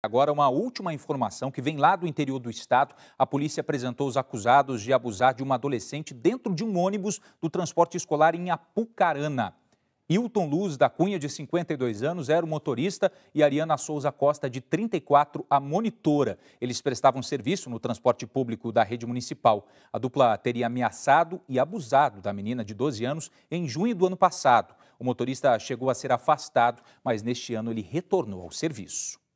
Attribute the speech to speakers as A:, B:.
A: Agora, uma última informação que vem lá do interior do estado. A polícia apresentou os acusados de abusar de uma adolescente dentro de um ônibus do transporte escolar em Apucarana. Hilton Luz da Cunha, de 52 anos, era o motorista e Ariana Souza Costa, de 34, a monitora. Eles prestavam serviço no transporte público da rede municipal. A dupla teria ameaçado e abusado da menina de 12 anos em junho do ano passado. O motorista chegou a ser afastado, mas neste ano ele retornou ao serviço.